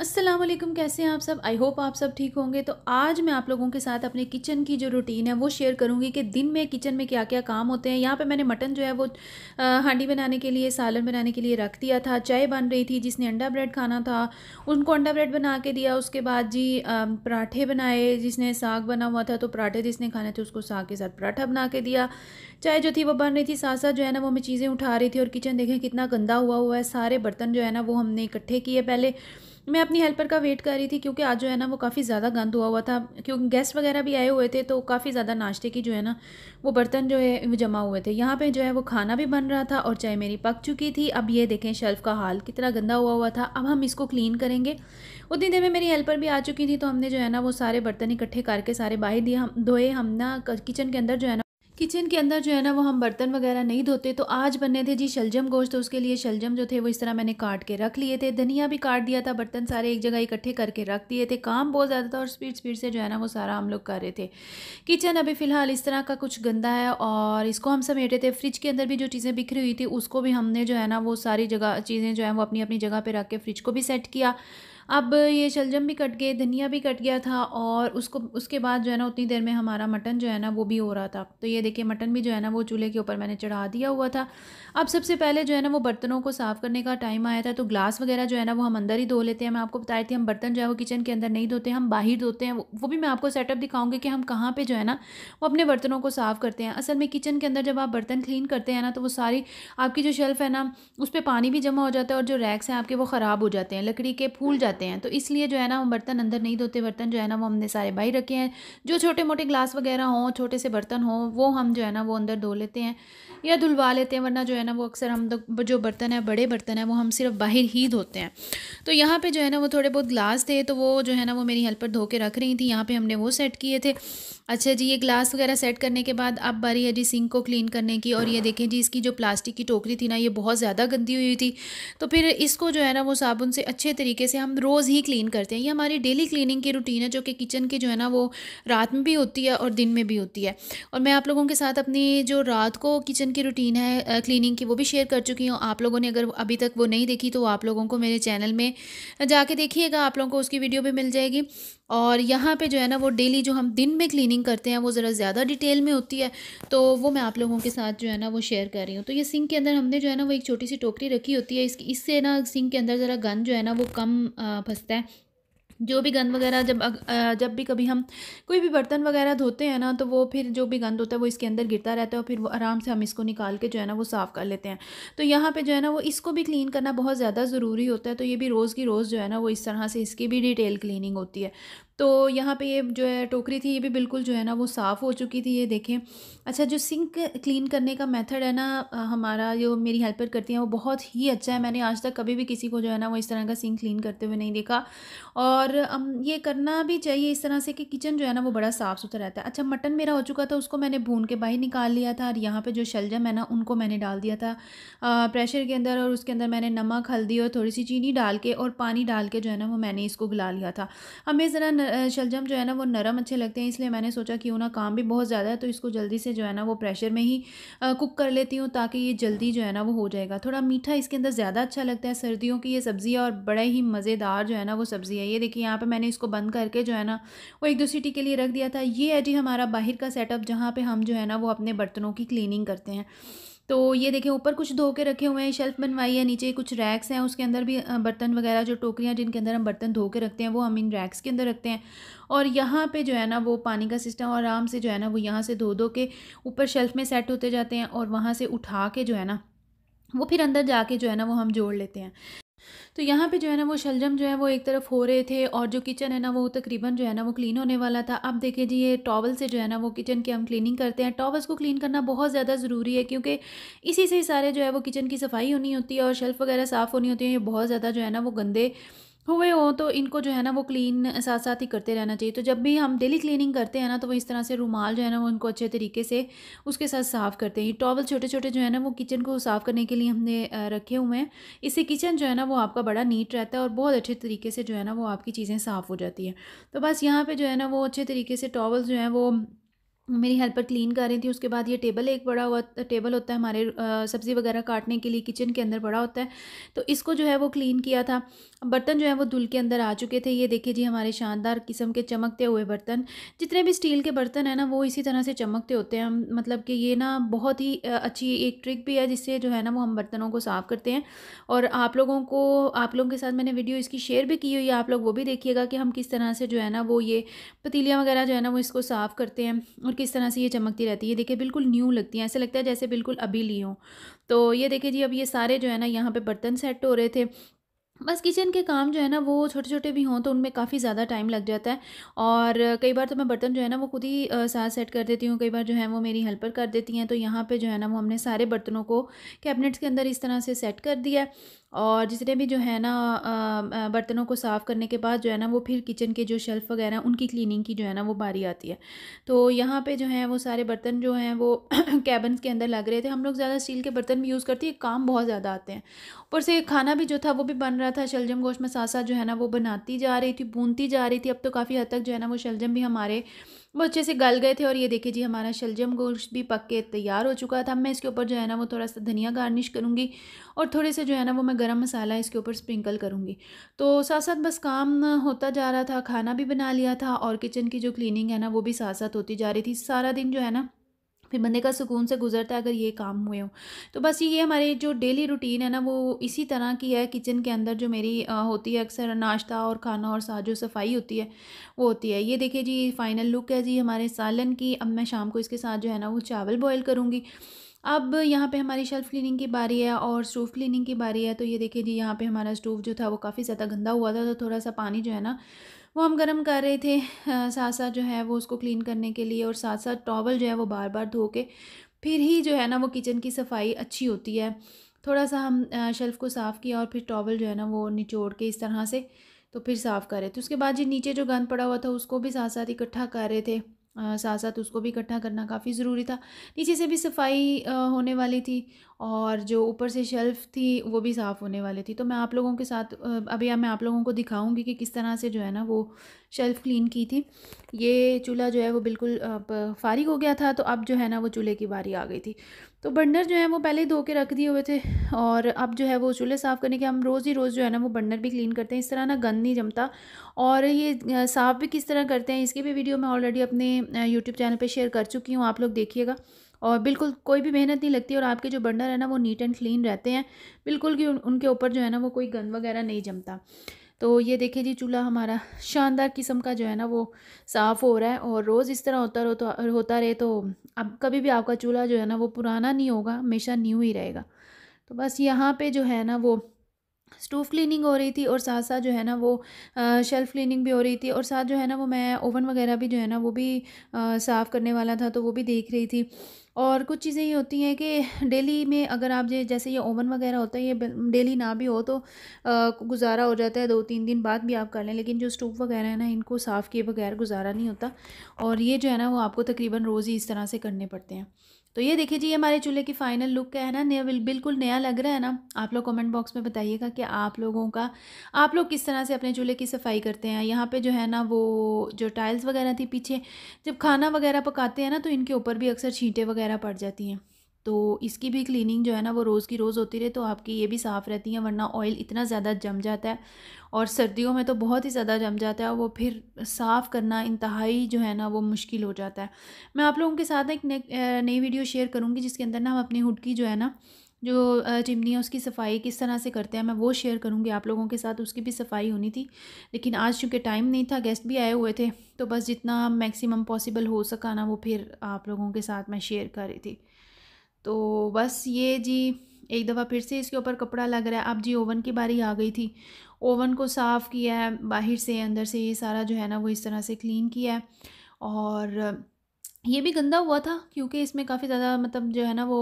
असलम कैसे हैं आप सब आई होप आप सब ठीक होंगे तो आज मैं आप लोगों के साथ अपने किचन की जो रूटीन है वो शेयर करूंगी कि दिन में किचन में क्या क्या काम होते हैं यहाँ पे मैंने मटन जो है वो हांडी बनाने के लिए सालन बनाने के लिए रख दिया था चाय बन रही थी जिसने अंडा ब्रेड खाना था उनको अंडा ब्रेड बना के दिया उसके बाद जी पराठे बनाए जिसने साग बना हुआ था तो पराठे जिसने खाने थे उसको साग के साथ पराठा बना के दिया चाय जो थी वो बन रही थी साथ साथ जो है ना वो हमें चीज़ें उठा रही थी और किचन देखें कितना गंदा हुआ हुआ है सारे बर्तन जो है ना वो हमने इकट्ठे किए पहले मैं अपनी हेल्पर का वेट कर रही थी क्योंकि आज जो है ना वो काफ़ी ज़्यादा गंद हुआ हुआ था क्योंकि गेस्ट वगैरह भी आए हुए थे तो काफ़ी ज़्यादा नाश्ते की जो है ना वो बर्तन जो है वो जमा हुए थे यहाँ पे जो है वो खाना भी बन रहा था और चाय मेरी पक चुकी थी अब ये देखें शेल्फ़ का हाल कितना गंदा हुआ हुआ था अब हम इसको क्लीन करेंगे उतनी देर में मेरी हेल्पर भी आ चुकी थी तो हमने जो है ना वो सारे बर्तन इकट्ठे करके सारे बाहर दिए हम धोए हम ना किचन के अंदर जो है ना किचन के अंदर जो है ना वो हम बर्तन वगैरह नहीं धोते तो आज बनने थे जी शलजम गोश्त तो उसके लिए शलजम जो थे वो इस तरह मैंने काट के रख लिए थे धनिया भी काट दिया था बर्तन सारे एक जगह इकट्ठे करके रख दिए थे काम बहुत ज़्यादा था और स्पीड स्पीड से जो है ना वो सारा हम लोग कर रहे थे किचन अभी फ़िलहाल इस तरह का कुछ गंदा है और इसको हम समेटे थे फ्रिज के अंदर भी जो चीज़ें बिखरी हुई थी उसको भी हमने जो है ना वो सारी जगह चीज़ें जो है वो अपनी अपनी जगह पर रख के फ्रिज को भी सेट किया अब ये शलजम भी कट गए धनिया भी कट गया था और उसको उसके बाद जो है ना उतनी देर में हमारा मटन जो है ना वो भी हो रहा था तो ये देखिए मटन भी जो है ना वो चूल्हे के ऊपर मैंने चढ़ा दिया हुआ था अब सबसे पहले जो है ना वो बर्तनों को साफ़ करने का टाइम आया था तो ग्लास वगैरह जो है ना वो हम अंदर ही धो लेते हैं मैं आपको बताई थी हम बर्तन जो है वो किचन के अंदर नहीं धोते हम बाहर धोते हैं वो भी मैं आपको सेटअप दिखाऊँगी कि हम कहाँ पर जो है ना वो अपने बर्तनों को साफ़ करते हैं असल में किचन के अंदर जब आप बर्तन क्लीन करते हैं ना तो वो सारी आपकी जो शेल्फ़ है ना उस पर पानी भी जमा हो जाता है और जो रैक्स हैं आपके वो ख़राब हो जाते हैं लकड़ी के फूल जाते जाते हैं तो इसलिए जो है ना हम बर्तन अंदर नहीं धोते बर्तन जो है ना वो हमने सारे बाहर रखे हैं जो छोटे मोटे ग्लास वगैरह हों छोटे से बर्तन हों वो हम जो है ना वो अंदर धो लेते हैं या धुलवा लेते हैं वरना जो है ना वो अक्सर हम जो बर्तन है बड़े बर्तन है वो हम सिर्फ बाहर ही धोते हैं तो यहाँ पर जो है ना वो थोड़े बहुत ग्लास थे तो वो जो है ना वो मेरी हेल्पर धो के रख रही थी यहाँ पर हमने वो सेट किए थे अच्छा जी ये ग्लास वगैरह सेट करने के बाद अब बारी है जी सिंक को क्लीन करने की और ये देखें जी इसकी जो प्लास्टिक की टोकरी थी ना ये बहुत ज़्यादा गंदी हुई थी तो फिर इसको जो है ना वो साबुन से अच्छे तरीके से हम रोज़ ही क्लीन करते हैं ये हमारी डेली क्लीनिंग की रूटीन है जो कि किचन की जो है ना वो रात में भी होती है और दिन में भी होती है और मैं आप लोगों के साथ अपनी जो रात को किचन की रूटीन है क्लीनिंग की वो भी शेयर कर चुकी हूँ आप लोगों ने अगर अभी तक वो नहीं देखी तो आप लोगों को मेरे चैनल में जाके देखिएगा आप लोगों को उसकी वीडियो भी मिल जाएगी और यहाँ पे जो है ना वो डेली जो हम दिन में क्लीनिंग करते हैं वो ज़रा ज़्यादा डिटेल में होती है तो वो मैं आप लोगों के साथ जो है ना वो शेयर कर रही हूँ तो ये सिंक के अंदर हमने जो है ना वो एक छोटी सी टोकरी रखी होती है इसकी इससे ना सिंक के अंदर ज़रा गंद जो है ना वो कम आ, फंसता है जो भी गंद वगैरह जब जब भी कभी हम कोई भी बर्तन वगैरह धोते हैं ना तो वो फिर जो भी गंद होता है वो इसके अंदर गिरता रहता है और फिर वो आराम से हम इसको निकाल के जो है ना वो साफ़ कर लेते हैं तो यहाँ पे जो है ना वो इसको भी क्लीन करना बहुत ज़्यादा ज़रूरी होता है तो ये भी रोज़ की रोज़ जो है ना वो इस तरह से इसकी भी डिटेल क्लिनिंग होती है तो यहाँ पे ये जो है टोकरी थी ये भी बिल्कुल जो है ना वो साफ़ हो चुकी थी ये देखें अच्छा जो सिंक क्लीन करने का मेथड है ना हमारा जो मेरी हेल्पर करती हैं वो बहुत ही अच्छा है मैंने आज तक कभी भी किसी को जो है ना वो इस तरह का सिंक क्लीन करते हुए नहीं देखा और ये करना भी चाहिए इस तरह से कि किचन जो है ना वो बड़ा साफ़ सुथरा रहता है अच्छा मटन मेरा हो चुका था उसको मैंने भून के बाहर निकाल लिया था और यहाँ पर जो शलजम है ना उनको मैंने डाल दिया था प्रेशर के अंदर और उसके अंदर मैंने नमक हल्दी और थोड़ी सी चीनी डाल के और पानी डाल के जो है ना वो मैंने इसको गला लिया था हमें ज़रा शलजम जो है ना वो नरम अच्छे लगते हैं इसलिए मैंने सोचा क्यों ना काम भी बहुत ज़्यादा है तो इसको जल्दी से जो है ना वो प्रेशर में ही कुक कर लेती हूँ ताकि ये जल्दी जो है ना वो हो जाएगा थोड़ा मीठा इसके अंदर ज़्यादा अच्छा लगता है सर्दियों की ये सब्ज़ी है और बड़े ही मज़ेदार जो है ना वो सब्ज़ी है ये देखिए यहाँ पर मैंने इसको बंद करके जो है ना वो एक दो सीटी के लिए रख दिया था ये है जी हमारा बाहर का सेटअप जहाँ पर हम जो है ना वो अपने बर्तनों की क्लिनिंग करते हैं तो ये देखें ऊपर कुछ धो के रखे हुए हैं शेल्फ़ बनवाई है नीचे कुछ रैक्स हैं उसके अंदर भी बर्तन वगैरह जो टोकरियाँ जिनके अंदर हम बर्तन धो के रखते हैं वो हम इन रैक्स के अंदर रखते हैं और यहाँ पे जो है ना वो पानी का सिस्टम आराम से जो है ना वो यहाँ से धो धो के ऊपर शेल्फ़ में सेट होते जाते हैं और वहाँ से उठा के जो है ना वो फिर अंदर जाके जो है ना वो हम जोड़ लेते हैं तो यहाँ पे जो है ना वो शलजम जो है वो एक तरफ हो रहे थे और जो किचन है ना वो तकरीबन जो है ना वो क्लीन होने वाला था अब देखिए जी ये टॉवल से जो है ना वो किचन की हम क्लीनिंग करते हैं टॉवल्स को क्लीन करना बहुत ज़्यादा ज़रूरी है क्योंकि इसी से सारे जो है वो किचन की सफाई होनी होती है और शेल्फ़ वगैरह साफ़ होनी होती है ये बहुत ज़्यादा जो है ना वो गंदे हुए तो हों तो इनको जो है ना वो क्लीन साथ साथ ही करते रहना चाहिए तो जब भी हम डेली क्लीनिंग करते हैं ना तो वो इस तरह से रुमाल जो है ना वो इनको अच्छे तरीके से उसके साथ साफ़ करते हैं टॉवल छोटे छोटे जो है ना वो किचन को साफ़ करने के लिए हमने रखे हुए हैं इससे किचन जो है ना वो आपका बड़ा नीट रहता है और बहुत अच्छे तरीके से जो है ना वो आपकी चीज़ें साफ़ हो जाती हैं तो बस यहाँ पर जो है ना वो अच्छे तरीके से टॉवल जो हैं वो मेरी हेल्पर क्लीन कर रही थी उसके बाद ये टेबल एक बड़ा हुआ टेबल होता है हमारे सब्ज़ी वगैरह काटने के लिए किचन के अंदर बड़ा होता है तो इसको जो है वो क्लीन किया था बर्तन जो है वो धुल के अंदर आ चुके थे ये देखिए जी हमारे शानदार किस्म के चमकते हुए बर्तन जितने भी स्टील के बर्तन हैं ना वो इसी तरह से चमकते होते हैं मतलब कि ये ना बहुत ही अच्छी एक ट्रिक भी है जिससे जो है ना वो हम बर्तनों को साफ़ करते हैं और आप लोगों को आप लोगों के साथ मैंने वीडियो इसकी शेयर भी की हुई है आप लोग वो भी देखिएगा कि हम किस तरह से जो है ना वो ये पतीलियाँ वगैरह जो है ना वो इसको साफ़ करते हैं और किस तरह से ये चमकती रहती है देखिए बिल्कुल न्यू लगती है ऐसे लगता है जैसे बिल्कुल अभी ली हो तो ये देखिए जी अब ये सारे जो है ना यहाँ पे बर्तन सेट हो रहे थे बस किचन के काम जो है ना वो छोटे छोटे भी हों तो उनमें काफ़ी ज़्यादा टाइम लग जाता है और कई बार तो मैं बर्तन जो है ना वो खुद ही साथ सेट कर देती हूँ कई बार जो है वो मेरी हेल्पर कर देती हैं तो यहाँ पे जो है ना वो हमने सारे बर्तनों को कैबिनेट्स के अंदर इस तरह से सेट कर दिया और जितने भी जो है ना बर्तनों को साफ़ करने के बाद जो है ना वो फिर किचन के जो शेल्फ़ वगैरह उनकी क्लिनिंग की जो है ना वो बारी आती है तो यहाँ पर जो है वो सारे बर्तन जो हैं वो कैबन के अंदर लग रहे थे हम लोग ज़्यादा स्टील के बर्तन भी यूज़ करती है काम बहुत ज़्यादा आते हैं ऊपर से खाना भी जो था वो भी बन रहा रहा था शलजम गोश्त में साथ साथ जो है ना वो बनाती जा रही थी बूनती जा रही थी अब तो काफ़ी हद तक जो है ना वो शलजम भी हमारे वो अच्छे से गल गए थे और ये देखिए जी हमारा शलजम गोश्त भी पक के तैयार हो चुका था मैं इसके ऊपर जो है ना वो थोड़ा सा धनिया गार्निश करूँगी और थोड़े से जो है ना वो मैं गर्म मसाला इसके ऊपर स्प्रिंकल करूँगी तो साथ साथ बस काम होता जा रहा था खाना भी बना लिया था और किचन की जो क्लिनिंग है ना वो भी साथ साथ होती जा रही थी सारा दिन जो है ना फिर बंदे का सुकून से गुजरता है अगर ये काम हुए हों तो बस ये हमारी जो डेली रूटीन है ना वो इसी तरह की है किचन के अंदर जो मेरी आ, होती है अक्सर नाश्ता और खाना और साथ जो सफाई होती है वो होती है ये देखिए जी फाइनल लुक है जी हमारे सालन की अब मैं शाम को इसके साथ जो है ना वो चावल बॉयल करूँगी अब यहाँ पे हमारी शेल्फ़ क्लीनिंग की बारी है और स्टोव क्लीनिंग की बारी है तो ये देखिए जी यहाँ पे हमारा स्टोव जो था वो काफ़ी ज़्यादा गंदा हुआ था तो थोड़ा सा पानी जो है ना वो हम गर्म कर रहे थे साथ साथ जो है वो उसको क्लीन करने के लिए और साथ साथ टॉवल जो है वो बार बार धो के फिर ही जो है ना वो किचन की सफाई अच्छी होती है थोड़ा सा हम शेल्फ़ को साफ़ किया और फिर टॉवल जो है ना वो निचोड़ के इस तरह से तो फिर साफ़ कर रहे थे उसके बाद जी नीचे जो गंद पड़ा हुआ था उसको भी साथ साथ इकट्ठा कर रहे थे साथ साथ उसको भी इकट्ठा करना काफ़ी ज़रूरी था नीचे से भी सफाई होने वाली थी और जो ऊपर से शेल्फ़ थी वो भी साफ़ होने वाली थी तो मैं आप लोगों के साथ अभी मैं आप लोगों को दिखाऊंगी कि किस तरह से जो है ना वो शेल्फ़ क्लीन की थी ये चूल्हा जो है वो बिल्कुल फारिग हो गया था तो अब जो है ना वो चूल्हे की बारी आ गई थी तो बर्नर जो है वो पहले ही धो के रख दिए हुए थे और अब जो है वो चूल्हे साफ़ करने के हम रोज़ ही रोज़ जो है ना वो बर्नर भी क्लीन करते हैं इस तरह ना गंद नहीं जमता और ये साफ़ भी किस तरह करते हैं इसकी भी वीडियो मैं ऑलरेडी अपने यूट्यूब चैनल पे शेयर कर चुकी हूँ आप लोग देखिएगा और बिल्कुल कोई भी मेहनत नहीं लगती और आपके जो बर्नर है ना वो नीट एंड क्लीन रहते हैं बिल्कुल कि उनके ऊपर जो है ना वो कोई गंद वगैरह नहीं जमता तो ये देखिए जी चूल्हा हमारा शानदार किस्म का जो है ना वो साफ़ हो रहा है और रोज़ इस तरह होता रहता तो, होता रहे तो अब कभी भी आपका चूल्हा जो है ना वो पुराना नहीं होगा हमेशा न्यू ही रहेगा तो बस यहाँ पे जो है ना वो स्टोव क्लीनिंग हो रही थी और साथ साथ जो है ना वो शेल्फ़ क्लीनिंग भी हो रही थी और साथ जो है ना वो मैं ओवन वगैरह भी जो है ना वो भी साफ़ करने वाला था तो वो भी देख रही थी और कुछ चीज़ें ये होती हैं कि डेली में अगर आप जैसे ये ओवन वगैरह होता है ये डेली ना भी हो तो गुजारा हो जाता है दो तीन दिन बाद भी आप कर लें लेकिन जो स्टोव वगैरह है ना इनको साफ़ किए बगैर गुजारा नहीं होता और ये जो है ना वो आपको तकरीबन रोज़ ही इस तरह से करने पड़ते हैं तो ये देखिए जी हमारे चूल्हे की फाइनल लुक का है ना नया बिल्कुल नया लग रहा है ना आप लोग कमेंट बॉक्स में बताइएगा कि आप लोगों का आप लोग किस तरह से अपने चूल्हे की सफाई करते हैं यहाँ पे जो है ना वो जो टाइल्स वगैरह थी पीछे जब खाना वगैरह पकाते हैं ना तो इनके ऊपर भी अक्सर छींटे वगैरह पड़ जाती हैं तो इसकी भी क्लीनिंग जो है ना वो रोज़ की रोज़ होती रहे तो आपकी ये भी साफ़ रहती हैं वरना ऑयल इतना ज़्यादा जम जाता है और सर्दियों में तो बहुत ही ज़्यादा जम जाता है और वो फिर साफ़ करना इंतहाई जो है ना वो मुश्किल हो जाता है मैं आप लोगों के साथ एक नई वीडियो शेयर करूँगी जिसके अंदर ना हम अपनी हुड की जो है ना जो चिमनी है उसकी सफाई किस तरह से करते हैं मैं वो शेयर करूँगी आप लोगों के साथ उसकी भी सफाई होनी थी लेकिन आज चूँकि टाइम नहीं था गेस्ट भी आए हुए थे तो बस जितना मैक्सिमम पॉसिबल हो सका ना वो फिर आप लोगों के साथ मैं शेयर कर रही थी तो बस ये जी एक दफ़ा फिर से इसके ऊपर कपड़ा लग रहा है अब जी ओवन की बारी आ गई थी ओवन को साफ़ किया है बाहर से अंदर से ये सारा जो है ना वो इस तरह से क्लीन किया है और ये भी गंदा हुआ था क्योंकि इसमें काफ़ी ज़्यादा मतलब जो है ना वो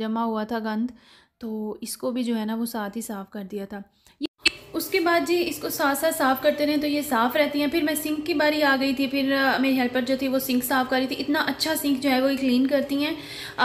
जमा हुआ था गंद तो इसको भी जो है ना वो साथ ही साफ़ कर दिया था उसके बाद जी इसको साथ साथ साफ़ करते रहें तो ये साफ़ रहती हैं फिर मैं सिंक की बारी आ गई थी फिर मेरी हेल्पर जो थी वो सिंक साफ़ कर रही थी इतना अच्छा सिंक जो है वो ये क्लीन करती हैं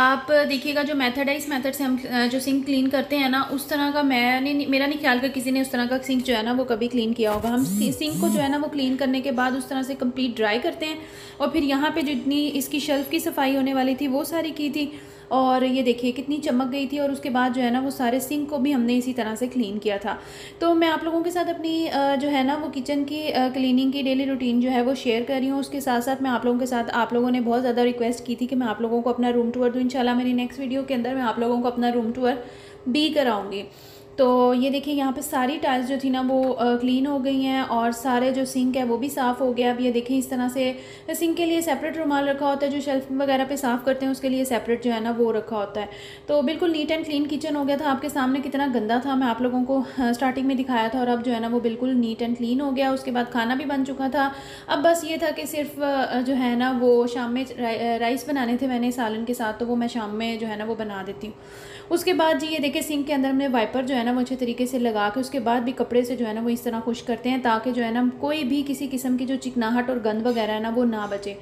आप देखिएगा जो मेथड है इस मेथड से हम जो सिंक क्लीन करते हैं ना उस तरह का मैंने मेरा नहीं ख्याल कर किसी ने उस तरह का सिंक जो है ना वो कभी क्लीन किया होगा हम सिंक को जो है ना वो क्लीन करने के बाद उस तरह से कम्प्लीट ड्राई करते हैं और फिर यहाँ पर जितनी इसकी शेल्फ़ की सफाई होने वाली थी वो सारी की थी और ये देखिए कितनी चमक गई थी और उसके बाद जो है ना वो सारे सिंक को भी हमने इसी तरह से क्लीन किया था तो मैं आप लोगों के साथ अपनी जो है ना वो किचन की क्लीनिंग की डेली रूटीन जो है वो शेयर कर रही हूँ उसके साथ साथ मैं आप लोगों के साथ आप लोगों ने बहुत ज़्यादा रिक्वेस्ट की थी कि मैं आप लोगों को अपना रूम टूर दूँ इंशाल्लाह मेरी नेक्स्ट वीडियो के अंदर मैं आप लोगों को अपना रूम टूर भी कराऊँगी तो ये देखिए यहाँ पे सारी टाइल्स जो थी ना वो क्लीन हो गई हैं और सारे जो सिंक है वो भी साफ़ हो गया अब ये देखें इस तरह से सिंक के लिए सेपरेट रुमाल रखा होता है जो शेल्फ वगैरह पे साफ़ करते हैं उसके लिए सेपरेट जो है ना वो रखा होता है तो बिल्कुल नीट एंड क्लीन किचन हो गया था आपके सामने कितना गंदा था मैं आप लोगों को स्टार्टिंग हाँ, में दिखाया था और अब जो है ना वो बिल्कुल नीट एंड क्लीन हो गया उसके बाद खाना भी बन चुका था अब बस ये था कि सिर्फ जो है ना वो शाम में राइस बनाने थे मैंने सालन के साथ तो वो मैं शाम में जो है ना वो बना देती हूँ उसके बाद जी ये देखें सिंक के अंदर हमने वाइपर जो है ना ना वो अच्छे तरीके से लगा के उसके बाद भी कपड़े से जो है ना वो इस तरह खुश करते हैं ताकि जो है ना कोई भी किसी किस्म की जो चिकनाहट और गंद वगैरह है ना वो ना बचे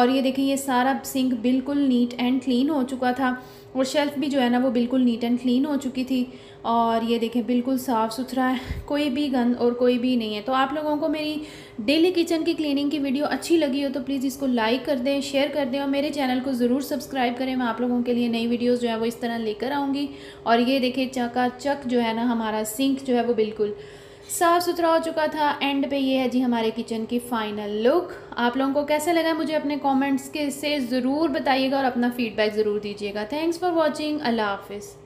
और ये देखें ये सारा सिंक बिल्कुल नीट एंड क्लीन हो चुका था और शेल्फ़ भी जो है ना वो बिल्कुल नीट एंड क्लीन हो चुकी थी और ये देखें बिल्कुल साफ़ सुथरा है कोई भी गंद और कोई भी नहीं है तो आप लोगों को मेरी डेली किचन की क्लीनिंग की वीडियो अच्छी लगी हो तो प्लीज़ इसको लाइक कर दें शेयर कर दें और मेरे चैनल को ज़रूर सब्सक्राइब करें मैं आप लोगों के लिए नई वीडियोज़ जो है वो इस तरह लेकर आऊँगी और ये देखें चक जो है ना हमारा सिंक जो है वो बिल्कुल साफ़ सुथरा हो चुका था एंड पे ये है जी हमारे किचन की फ़ाइनल लुक आप लोगों को कैसा लगा मुझे अपने कमेंट्स के से ज़रूर बताइएगा और अपना फ़ीडबैक ज़रूर दीजिएगा थैंक्स फॉर वॉचिंग अल्लाह हाफिज़